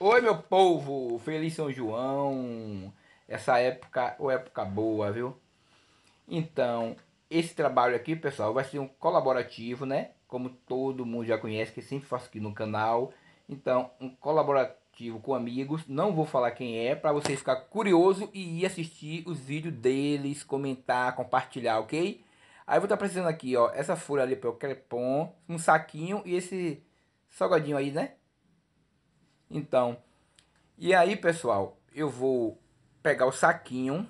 Oi, meu povo! Feliz São João! Essa época, ou época boa, viu? Então, esse trabalho aqui, pessoal, vai ser um colaborativo, né? Como todo mundo já conhece, que sempre faço aqui no canal. Então, um colaborativo com amigos. Não vou falar quem é, para você ficar curioso e ir assistir os vídeos deles, comentar, compartilhar, ok? Aí vou estar precisando aqui, ó, essa folha ali para o crepom, um saquinho e esse salgadinho aí, né? Então, e aí, pessoal, eu vou pegar o saquinho.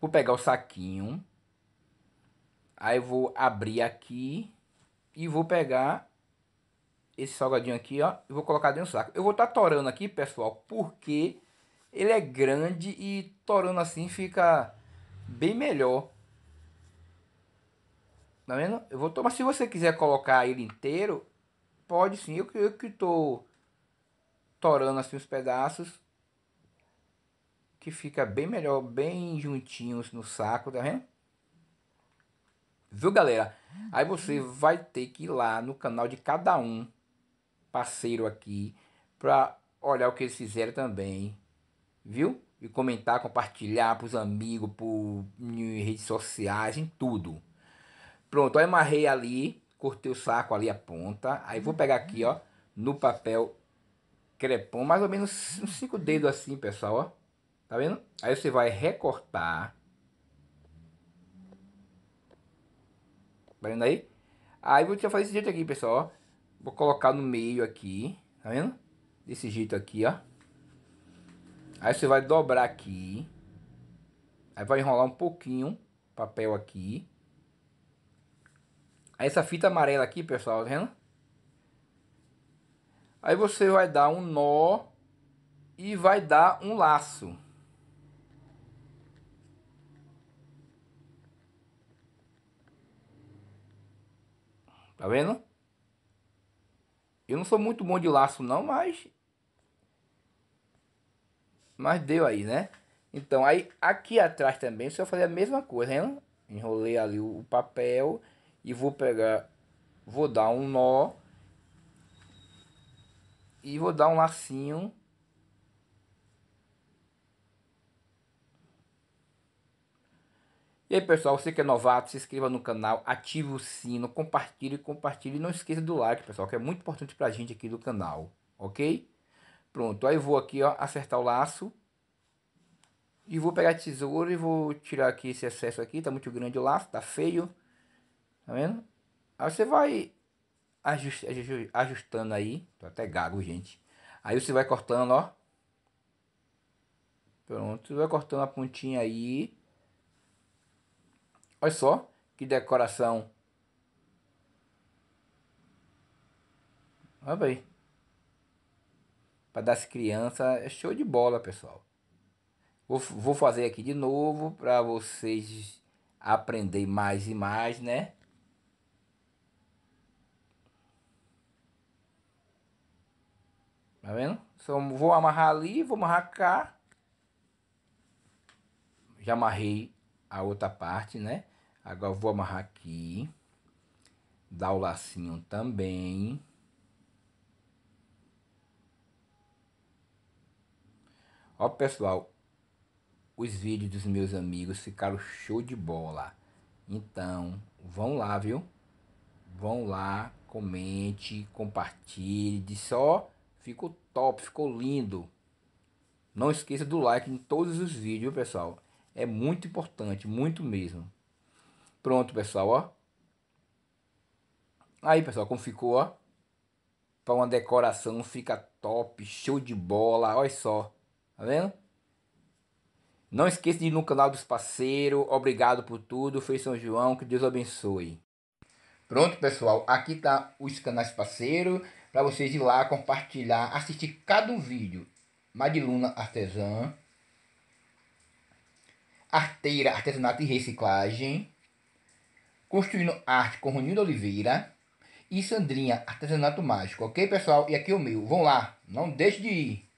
Vou pegar o saquinho. Aí eu vou abrir aqui e vou pegar esse salgadinho aqui, ó, e vou colocar dentro do saco. Eu vou estar tá torando aqui, pessoal, porque ele é grande e torando assim fica bem melhor. Tá vendo? Eu vou tomar. Se você quiser colocar ele inteiro, Pode sim, eu, eu que tô torando assim os pedaços. Que fica bem melhor, bem juntinhos assim, no saco, tá vendo? Viu, galera? Aí você uhum. vai ter que ir lá no canal de cada um parceiro aqui pra olhar o que eles fizeram também, viu? E comentar, compartilhar pros amigos, por em redes sociais, em tudo. Pronto, eu amarrei ali cortei o saco ali a ponta, aí vou uhum. pegar aqui, ó, no papel crepom, mais ou menos uns cinco dedos assim, pessoal, ó. Tá vendo? Aí você vai recortar. Tá vendo aí? Aí vou fazer desse jeito aqui, pessoal, ó. Vou colocar no meio aqui, tá vendo? Desse jeito aqui, ó. Aí você vai dobrar aqui. Aí vai enrolar um pouquinho papel aqui. Essa fita amarela aqui, pessoal, tá vendo? Aí você vai dar um nó e vai dar um laço. Tá vendo? Eu não sou muito bom de laço não, mas... Mas deu aí, né? Então, aí aqui atrás também você vai fazer a mesma coisa, né? Enrolei ali o papel e vou pegar, vou dar um nó e vou dar um lacinho E aí, pessoal, você que é novato, se inscreva no canal, ative o sino, compartilhe, compartilhe. E não esqueça do like, pessoal, que é muito importante pra gente aqui do canal, ok? Pronto, aí vou aqui, ó, acertar o laço. E vou pegar a tesoura e vou tirar aqui esse excesso aqui, tá muito grande o laço, tá feio. Tá vendo? Aí você vai ajustando aí. Tô até gago, gente. Aí você vai cortando, ó. Pronto, você vai cortando a pontinha aí. Olha só que decoração. Olha aí. Para das crianças é show de bola, pessoal. Vou, vou fazer aqui de novo para vocês aprenderem mais e mais, né? Tá vendo? Então, vou amarrar ali, vou amarrar cá. Já amarrei a outra parte, né? Agora vou amarrar aqui. Dar o lacinho também. Ó, pessoal. Os vídeos dos meus amigos ficaram show de bola. Então, vão lá, viu? Vão lá, comente, compartilhe. de Só Ficou top, ficou lindo. Não esqueça do like em todos os vídeos, pessoal. É muito importante, muito mesmo. Pronto, pessoal, ó. Aí, pessoal, como ficou, ó. Para uma decoração, fica top, show de bola, olha só. Tá vendo? Não esqueça de ir no canal dos parceiros. Obrigado por tudo. Feliz São João, que Deus abençoe. Pronto, pessoal, aqui tá os canais parceiros para vocês ir lá, compartilhar, assistir cada um vídeo. Madiluna Artesã. Arteira, Artesanato e Reciclagem. Construindo Arte com Ronildo Oliveira. E Sandrinha, Artesanato Mágico. Ok, pessoal? E aqui é o meu. Vão lá. Não deixe de ir.